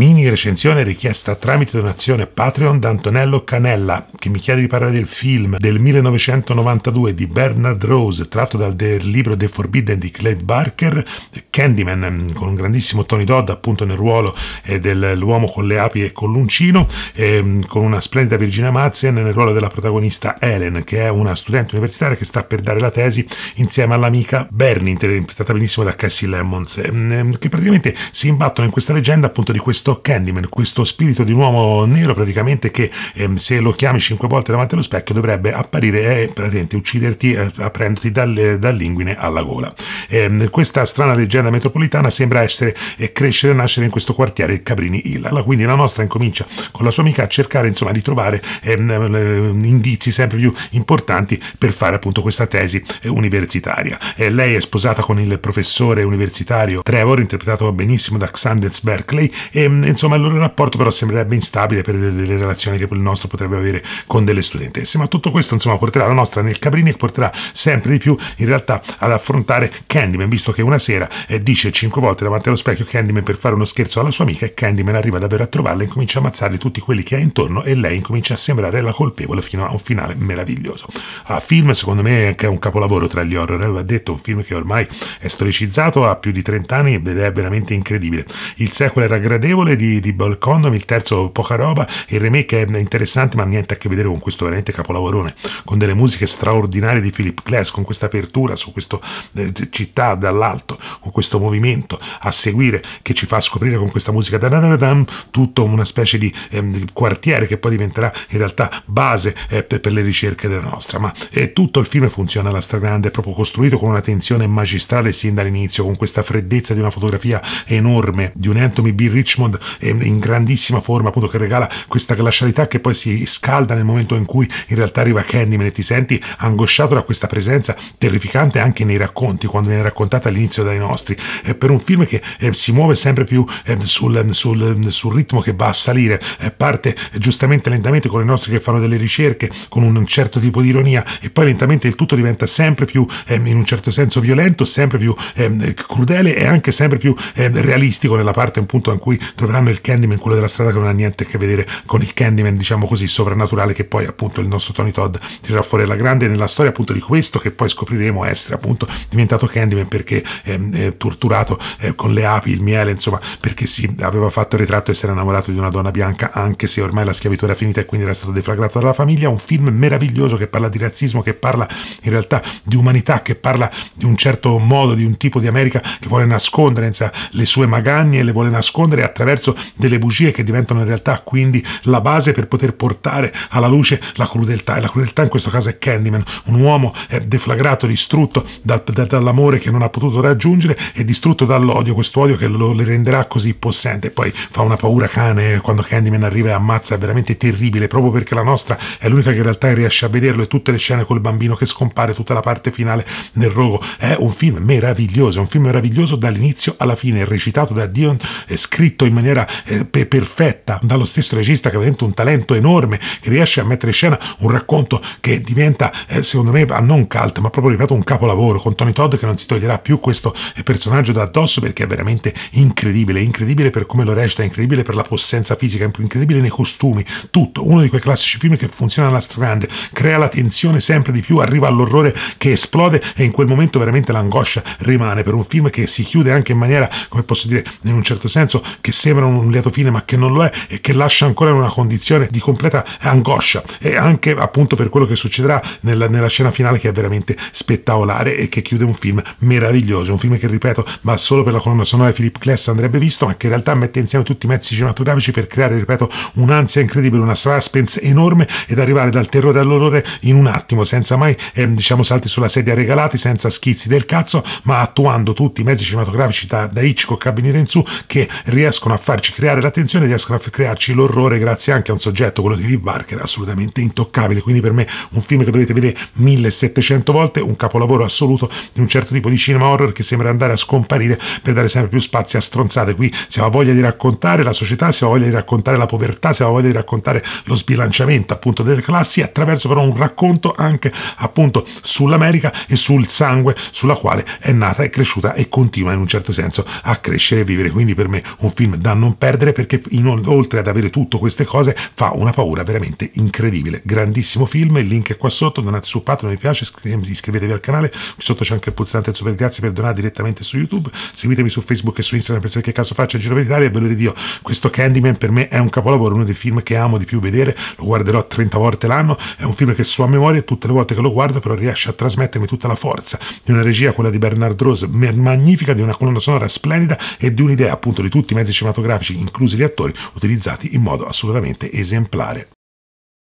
Mini recensione richiesta tramite donazione Patreon da Antonello Canella, che mi chiede di parlare del film del 1992 di Bernard Rose, tratto dal libro The Forbidden di Clive Barker, Candyman, con un grandissimo Tony Dodd appunto nel ruolo eh, dell'uomo con le api e con l'uncino, eh, con una splendida Virginia Madsen nel ruolo della protagonista Helen, che è una studente universitaria che sta per dare la tesi insieme all'amica Bernie, interpretata benissimo da Cassie Lemmons, eh, che praticamente si imbattono in questa leggenda appunto di questo questo Candyman, questo spirito di un uomo nero praticamente che ehm, se lo chiami cinque volte davanti allo specchio dovrebbe apparire e praticamente ucciderti eh, aprendoti dal, dall'inguine alla gola. Ehm, questa strana leggenda metropolitana sembra essere eh, crescere e nascere in questo quartiere Cabrini Hill. Allora, quindi la nostra incomincia con la sua amica a cercare insomma di trovare ehm, ehm, ehm indizi sempre più importanti per fare appunto questa tesi eh, universitaria. Eh, lei è sposata con il professore universitario Trevor, interpretato benissimo da Xander Berkeley, e Ehm, insomma il loro rapporto però sembrerebbe instabile per delle relazioni che il nostro potrebbe avere con delle studentesse, ma tutto questo insomma porterà la nostra nel Cabrini e porterà sempre di più in realtà ad affrontare Candyman, visto che una sera eh, dice cinque volte davanti allo specchio Candyman per fare uno scherzo alla sua amica e Candyman arriva davvero a trovarla e incomincia a ammazzare tutti quelli che ha intorno e lei incomincia a sembrare la colpevole fino a un finale meraviglioso. a film secondo me che è un capolavoro tra gli horror, eh, va detto, un film che ormai è storicizzato, ha più di 30 anni ed è veramente incredibile. Il sequel era gradevole Sole di, di Ball il terzo poca roba, il remake è interessante ma niente a che vedere con questo veramente capolavorone, con delle musiche straordinarie di Philip Glass, con questa apertura su questa eh, città dall'alto, con questo movimento a seguire che ci fa scoprire con questa musica da tutto una specie di eh, quartiere che poi diventerà in realtà base eh, per le ricerche della nostra, ma eh, tutto il film funziona alla stragrande, è proprio costruito con una tensione magistrale sin dall'inizio, con questa freddezza di una fotografia enorme, di un Anthony B. Richmond Bond ehm, in grandissima forma, appunto, che regala questa glacialità che poi si scalda nel momento in cui in realtà arriva Candyman e ti senti angosciato da questa presenza terrificante anche nei racconti, quando viene raccontata all'inizio dai nostri. Eh, per un film che eh, si muove sempre più eh, sul, sul, sul, ritmo che va a salire, eh, parte giustamente lentamente con i nostri che fanno delle ricerche, con un certo tipo di ironia, e poi lentamente il tutto diventa sempre più, ehm, in un certo senso, violento, sempre più ehm, crudele e anche sempre più realistico nella parte appunto in cui troveranno il Candyman, quello della strada che non ha niente a che vedere con il Candyman, diciamo così, sovrannaturale che poi appunto il nostro Tony Todd tirerà fuori alla grande nella storia appunto di questo che poi scopriremo essere appunto diventato Candyman perché ehm, eh, torturato eh, con le api, il miele, insomma, perché si aveva fatto il ritratto e si era innamorato di una donna bianca, anche se ormai la schiavitù era finita e quindi era stato deflagrato dalla famiglia. Un film meraviglioso che parla di razzismo, che parla in realtà di umanità, che parla di un certo modo, di un tipo di America che vuole nascondere le sue magagne e le vuole nascondere attraverso attraverso delle bugie che diventano in realtà quindi la base per poter portare alla luce la crudeltà. E la crudeltà in questo caso è Candyman, un uomo eh, deflagrato, distrutto dal, da, dall'amore che non ha potuto raggiungere e distrutto dall'odio, questo odio che lo le renderà così possente. Poi fa una paura cane quando Candyman arriva e ammazza, è veramente terribile, proprio perché la nostra è l'unica che in realtà riesce a vederlo e tutte le scene col bambino che scompare, tutta la parte finale nel rogo. È un film meraviglioso, è un film meraviglioso dall'inizio alla fine, recitato da Dion, è scritto in maniera maniera eh, perfetta dallo stesso regista che ha veramente un talento enorme, che riesce a mettere in scena un racconto che diventa, eh, secondo me, non cult, ma proprio diventato un capolavoro, con Tony Todd che non si toglierà più questo eh, personaggio da addosso perché è veramente incredibile, incredibile per come lo recita, incredibile per la possenza fisica, incredibile nei costumi, tutto, uno di quei classici film che funziona alla stragrande, crea la tensione sempre di più, arriva all'orrore che esplode e in quel momento veramente l'angoscia rimane per un film che si chiude anche in maniera, come posso dire, in un certo senso, che sembra sembra un lieto fine ma che non lo è e che lascia ancora in una condizione di completa eh, angoscia e anche appunto per quello che succederà nella, nella scena finale che è veramente spettacolare e che chiude un film meraviglioso, un film che ripeto ma solo per la colonna sonora di Philip Glass andrebbe visto ma che in realtà mette insieme tutti i mezzi cinematografici per creare, ripeto, un'ansia incredibile, una suspense enorme ed arrivare dal terrore all'orrore in un attimo senza mai eh, diciamo salti sulla sedia regalati, senza schizzi del cazzo ma attuando tutti i mezzi cinematografici da, da Hitchcock a venire in su che riescono riescono a farci creare l'attenzione, riescono a crearci l'orrore grazie anche a un soggetto, quello di Lee Barker, assolutamente intoccabile. Quindi per me un film che dovete vedere 1700 volte, un capolavoro assoluto di un certo tipo di cinema horror che sembra andare a scomparire per dare sempre più spazio a stronzate. Qui si ha voglia di raccontare la società, si ha voglia di raccontare la povertà, si ha voglia di raccontare lo sbilanciamento appunto delle classi attraverso però un racconto anche appunto sull'America e sul sangue sulla quale è nata, è cresciuta e continua in un certo senso a crescere e vivere. Quindi per me un film da non perdere perché oltre ad avere tutte queste cose fa una paura veramente incredibile. Grandissimo film, il link è qua sotto, donate su Patreon, mi piace, iscrivetevi al canale, qui sotto c'è anche il pulsante del super grazie per donare direttamente su YouTube, seguitemi su Facebook e su Instagram per sapere che caso faccio il giro per l'Italia e ve lo ridio, questo Candyman per me è un capolavoro, uno dei film che amo di più vedere, lo guarderò 30 volte l'anno, è un film che so a memoria tutte le volte che lo guardo però riesce a trasmettermi tutta la forza di una regia, quella di Bernard Rose, magnifica, di una colonna sonora splendida e di un'idea appunto di tutti i mezzi cinematografici cinematografici, inclusi gli attori, utilizzati in modo assolutamente esemplare.